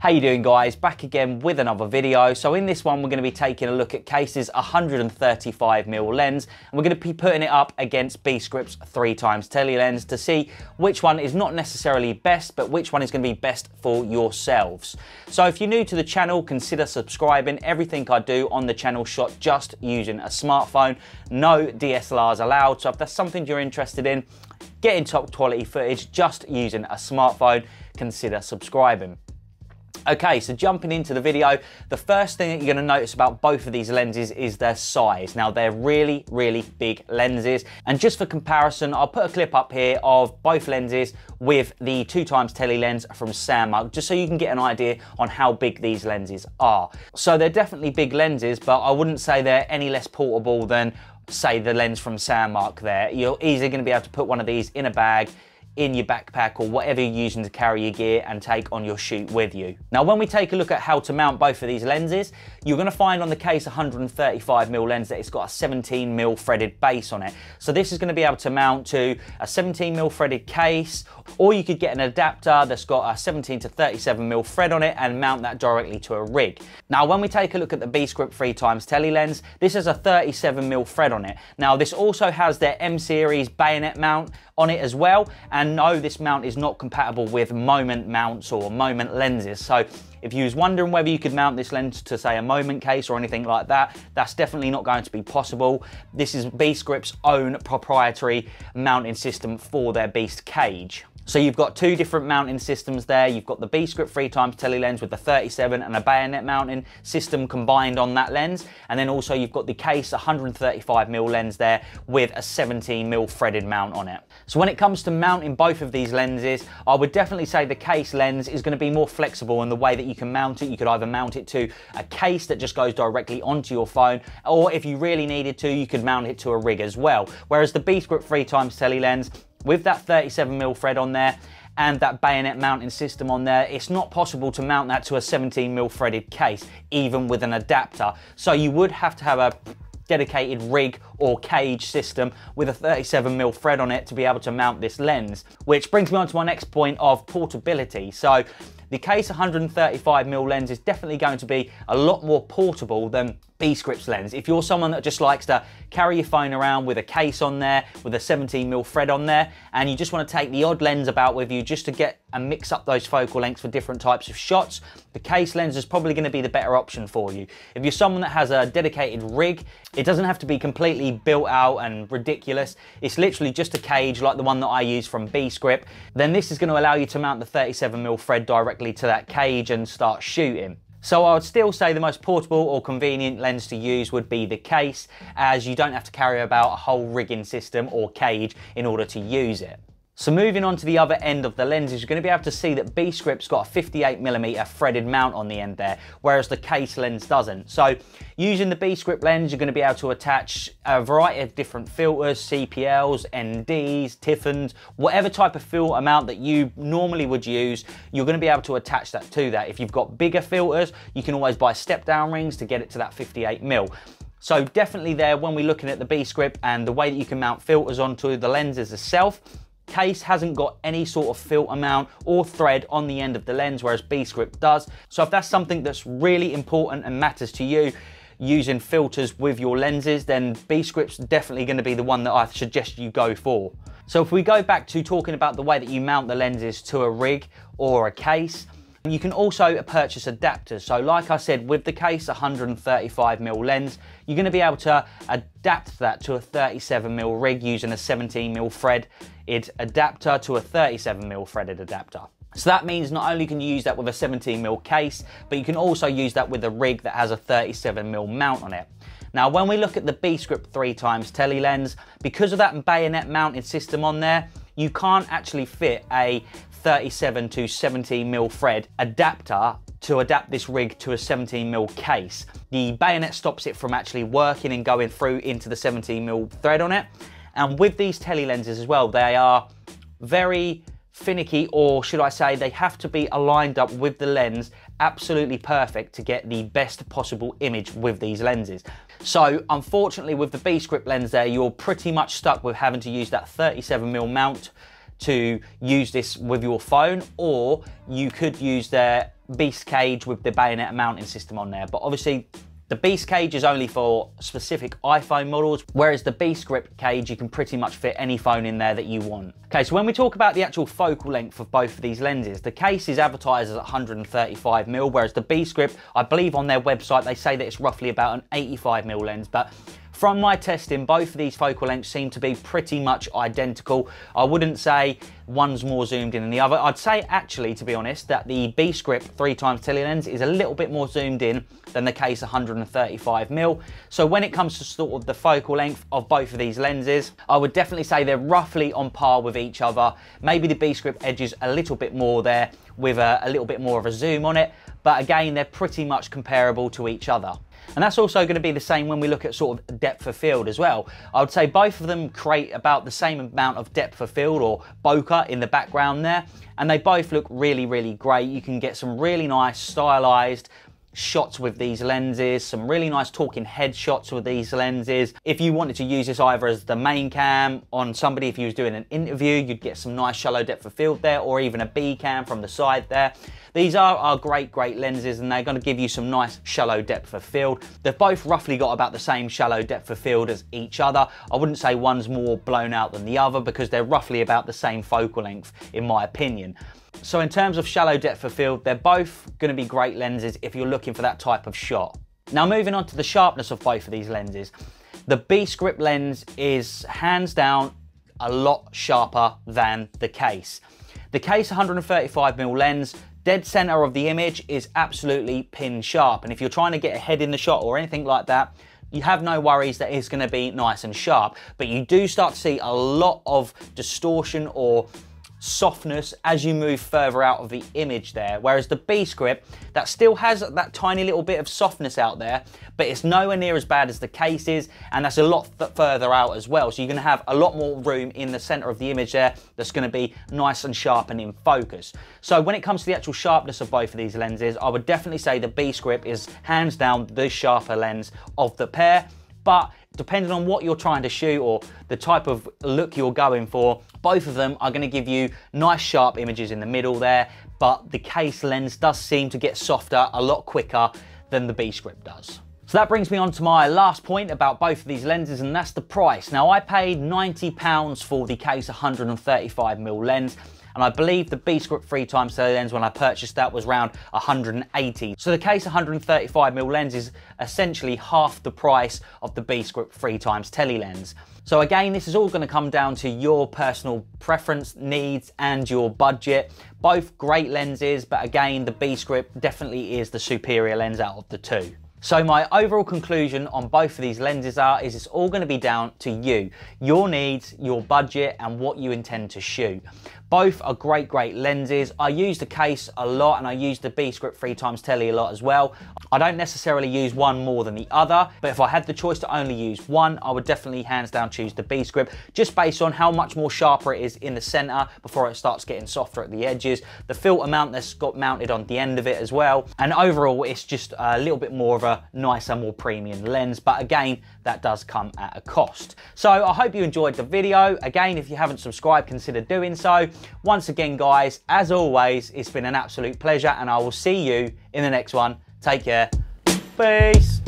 How you doing guys? Back again with another video. So in this one, we're gonna be taking a look at Case's 135mm lens, and we're gonna be putting it up against B-Script's three times tele lens to see which one is not necessarily best, but which one is gonna be best for yourselves. So if you're new to the channel, consider subscribing. Everything I do on the channel shot just using a smartphone. No DSLRs allowed. So if that's something you're interested in, getting top quality footage just using a smartphone, consider subscribing. Okay, so jumping into the video, the first thing that you're gonna notice about both of these lenses is their size. Now, they're really, really big lenses. And just for comparison, I'll put a clip up here of both lenses with the two times tele lens from Samsung, just so you can get an idea on how big these lenses are. So they're definitely big lenses, but I wouldn't say they're any less portable than say the lens from Sandmark there. You're easily gonna be able to put one of these in a bag, in your backpack or whatever you're using to carry your gear and take on your shoot with you. Now, when we take a look at how to mount both of these lenses, you're gonna find on the case 135mm lens that it's got a 17mm threaded base on it. So this is gonna be able to mount to a 17mm threaded case, or you could get an adapter that's got a 17 to 37mm thread on it and mount that directly to a rig. Now, when we take a look at the B-Script 3x tele lens, this has a 37mm thread on it. Now, this also has their M-series bayonet mount on it as well. And no, this mount is not compatible with moment mounts or moment lenses. So if you was wondering whether you could mount this lens to say a moment case or anything like that, that's definitely not going to be possible. This is Beast Grip's own proprietary mounting system for their Beast cage. So you've got two different mounting systems there. You've got the B-script 3 Time tele lens with the 37 and a bayonet mounting system combined on that lens. And then also you've got the case 135mm lens there with a 17mm threaded mount on it. So when it comes to mounting both of these lenses, I would definitely say the case lens is gonna be more flexible in the way that you can mount it. You could either mount it to a case that just goes directly onto your phone, or if you really needed to, you could mount it to a rig as well. Whereas the B-script 3 Time tele lens, with that 37 mil thread on there, and that bayonet mounting system on there, it's not possible to mount that to a 17 mil threaded case, even with an adapter. So you would have to have a dedicated rig or cage system with a 37 mil thread on it to be able to mount this lens. Which brings me on to my next point of portability. So the case 135 mil lens is definitely going to be a lot more portable than B-Scripts lens. If you're someone that just likes to carry your phone around with a case on there, with a 17mm thread on there, and you just want to take the odd lens about with you just to get and mix up those focal lengths for different types of shots, the case lens is probably going to be the better option for you. If you're someone that has a dedicated rig, it doesn't have to be completely built out and ridiculous. It's literally just a cage like the one that I use from B-Script. Then this is going to allow you to mount the 37mm thread directly to that cage and start shooting. So I would still say the most portable or convenient lens to use would be the case as you don't have to carry about a whole rigging system or cage in order to use it. So moving on to the other end of the lens is you're going to be able to see that B-Script's got a 58 millimetre threaded mount on the end there, whereas the case lens doesn't. So using the B-Script lens, you're going to be able to attach a variety of different filters, CPLs, NDs, Tiffins, whatever type of filter amount that you normally would use, you're going to be able to attach that to that. If you've got bigger filters, you can always buy step down rings to get it to that 58 mil. So definitely there when we're looking at the B-Script and the way that you can mount filters onto the lenses itself, Case hasn't got any sort of filter mount or thread on the end of the lens, whereas B-Script does. So if that's something that's really important and matters to you, using filters with your lenses, then B-Script's definitely gonna be the one that I suggest you go for. So if we go back to talking about the way that you mount the lenses to a rig or a case, you can also purchase adapters. So like I said, with the case 135mm lens, you're gonna be able to adapt that to a 37mm rig using a 17mm thread threaded adapter to a 37mm threaded adapter. So that means not only can you use that with a 17mm case, but you can also use that with a rig that has a 37mm mount on it. Now, when we look at the B-Script 3x tele lens, because of that bayonet mounted system on there, you can't actually fit a 37 to 17mm thread adapter to adapt this rig to a 17mm case. The bayonet stops it from actually working and going through into the 17mm thread on it. And with these tele lenses as well, they are very finicky, or should I say, they have to be aligned up with the lens absolutely perfect to get the best possible image with these lenses. So unfortunately with the B-script lens there, you're pretty much stuck with having to use that 37mm mount to use this with your phone, or you could use their Beast Cage with the bayonet mounting system on there. But obviously the Beast cage is only for specific iPhone models, whereas the Beast grip cage, you can pretty much fit any phone in there that you want. Okay, so when we talk about the actual focal length of both of these lenses, the case is advertised as 135 mm, whereas the Beast grip, I believe on their website, they say that it's roughly about an 85 mm lens, but from my testing, both of these focal lengths seem to be pretty much identical. I wouldn't say one's more zoomed in than the other. I'd say actually, to be honest, that the B-Script 3 times tele lens is a little bit more zoomed in than the case 135 mil. So when it comes to sort of the focal length of both of these lenses, I would definitely say they're roughly on par with each other. Maybe the B-Script edges a little bit more there with a, a little bit more of a zoom on it. But again, they're pretty much comparable to each other. And that's also going to be the same when we look at sort of depth of field as well. I would say both of them create about the same amount of depth of field or bokeh in the background there. And they both look really, really great. You can get some really nice stylized shots with these lenses, some really nice talking head shots with these lenses. If you wanted to use this either as the main cam on somebody, if you was doing an interview, you'd get some nice shallow depth of field there, or even a B cam from the side there. These are, are great, great lenses and they're gonna give you some nice shallow depth of field. They've both roughly got about the same shallow depth of field as each other. I wouldn't say one's more blown out than the other because they're roughly about the same focal length in my opinion. So in terms of shallow depth of field, they're both gonna be great lenses if you're looking looking for that type of shot. Now moving on to the sharpness of both of these lenses. The B-script lens is hands down a lot sharper than the case. The case 135mm lens, dead center of the image is absolutely pin sharp. And if you're trying to get ahead in the shot or anything like that, you have no worries that it's gonna be nice and sharp. But you do start to see a lot of distortion or softness as you move further out of the image there. Whereas the Beast Grip, that still has that tiny little bit of softness out there, but it's nowhere near as bad as the case is, and that's a lot further out as well. So you're gonna have a lot more room in the center of the image there that's gonna be nice and sharp and in focus. So when it comes to the actual sharpness of both of these lenses, I would definitely say the Beast Grip is hands down the sharper lens of the pair, but Depending on what you're trying to shoot or the type of look you're going for, both of them are gonna give you nice sharp images in the middle there, but the case lens does seem to get softer a lot quicker than the B-script does. So that brings me on to my last point about both of these lenses and that's the price. Now I paid 90 pounds for the case 135mm lens and I believe the B-script three times so lens when I purchased that was around 180. So the case 135mm lens is essentially half the price of the B-script three times tele lens. So again, this is all gonna come down to your personal preference, needs, and your budget. Both great lenses, but again, the B-script definitely is the superior lens out of the two. So my overall conclusion on both of these lenses are is it's all going to be down to you, your needs, your budget and what you intend to shoot. Both are great, great lenses. I use the case a lot and I use the B-Script 3 times telly a lot as well. I don't necessarily use one more than the other, but if I had the choice to only use one, I would definitely hands down choose the B-Script just based on how much more sharper it is in the center before it starts getting softer at the edges. The filter mount that's got mounted on the end of it as well. And overall, it's just a little bit more of a nicer, more premium lens. But again, that does come at a cost. So I hope you enjoyed the video. Again, if you haven't subscribed, consider doing so. Once again, guys, as always, it's been an absolute pleasure and I will see you in the next one. Take care. Peace.